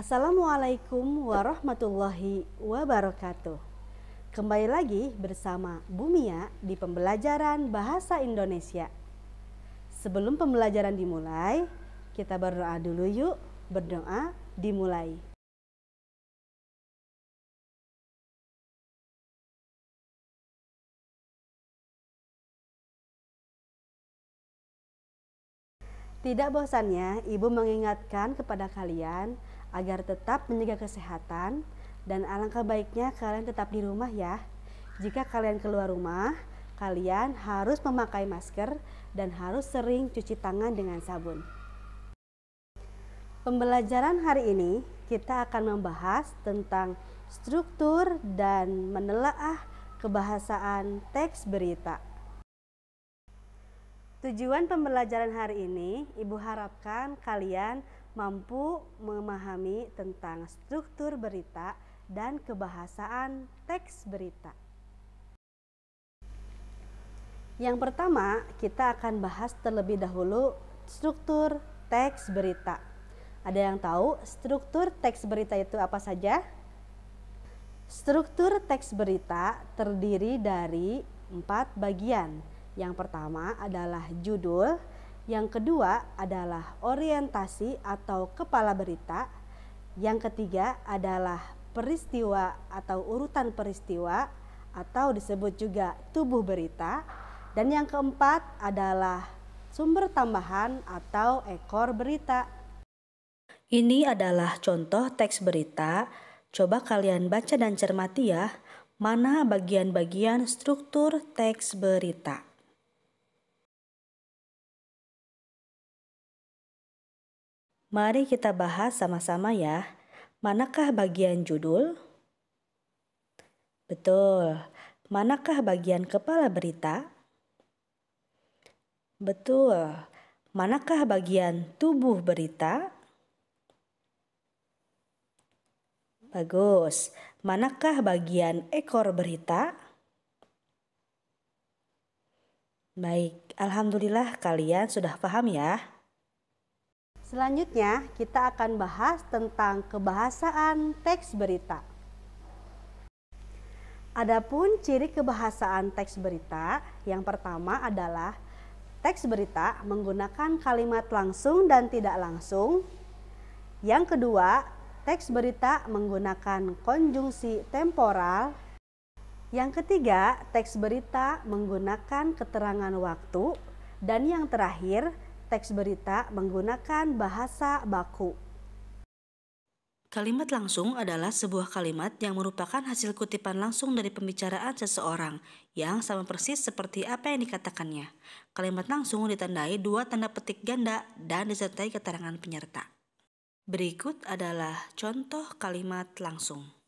Assalamualaikum warahmatullahi wabarakatuh. Kembali lagi bersama Bumia di pembelajaran Bahasa Indonesia. Sebelum pembelajaran dimulai, kita berdoa dulu yuk. Berdoa dimulai. Tidak bosannya, Ibu mengingatkan kepada kalian agar tetap menjaga kesehatan dan alangkah baiknya kalian tetap di rumah ya. Jika kalian keluar rumah, kalian harus memakai masker dan harus sering cuci tangan dengan sabun. Pembelajaran hari ini kita akan membahas tentang struktur dan menelaah kebahasaan teks berita. Tujuan pembelajaran hari ini, Ibu harapkan kalian mampu memahami tentang struktur berita dan kebahasaan teks berita. Yang pertama, kita akan bahas terlebih dahulu struktur teks berita. Ada yang tahu struktur teks berita itu apa saja? Struktur teks berita terdiri dari empat bagian. Yang pertama adalah judul, yang kedua adalah orientasi atau kepala berita. Yang ketiga adalah peristiwa atau urutan peristiwa atau disebut juga tubuh berita. Dan yang keempat adalah sumber tambahan atau ekor berita. Ini adalah contoh teks berita. Coba kalian baca dan cermati ya, mana bagian-bagian struktur teks berita. Mari kita bahas sama-sama ya. Manakah bagian judul? Betul. Manakah bagian kepala berita? Betul. Manakah bagian tubuh berita? Bagus. Manakah bagian ekor berita? Baik, alhamdulillah kalian sudah paham ya. Selanjutnya, kita akan bahas tentang kebahasaan teks berita. Adapun ciri kebahasaan teks berita, yang pertama adalah teks berita menggunakan kalimat langsung dan tidak langsung. Yang kedua, teks berita menggunakan konjungsi temporal. Yang ketiga, teks berita menggunakan keterangan waktu. Dan yang terakhir, teks berita menggunakan bahasa baku. Kalimat langsung adalah sebuah kalimat yang merupakan hasil kutipan langsung dari pembicaraan seseorang yang sama persis seperti apa yang dikatakannya. Kalimat langsung ditandai dua tanda petik ganda dan disertai keterangan penyerta. Berikut adalah contoh kalimat langsung.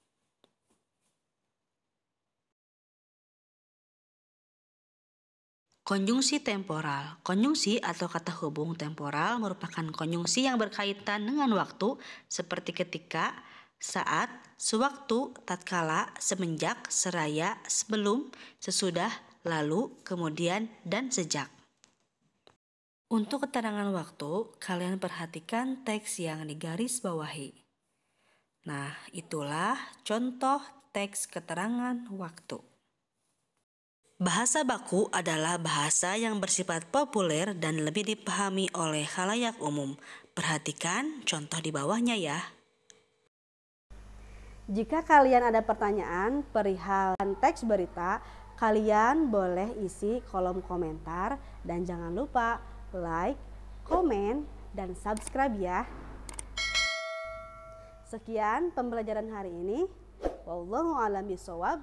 Konjungsi temporal. Konjungsi atau kata hubung temporal merupakan konjungsi yang berkaitan dengan waktu seperti ketika, saat, sewaktu, tatkala, semenjak, seraya, sebelum, sesudah, lalu, kemudian, dan sejak. Untuk keterangan waktu, kalian perhatikan teks yang digaris bawahi. Nah, itulah contoh teks keterangan waktu. Bahasa baku adalah bahasa yang bersifat populer dan lebih dipahami oleh khalayak umum. Perhatikan contoh di bawahnya ya. Jika kalian ada pertanyaan perihal teks berita, kalian boleh isi kolom komentar dan jangan lupa like, komen, dan subscribe ya. Sekian pembelajaran hari ini. Wallahu a'lam bishawab.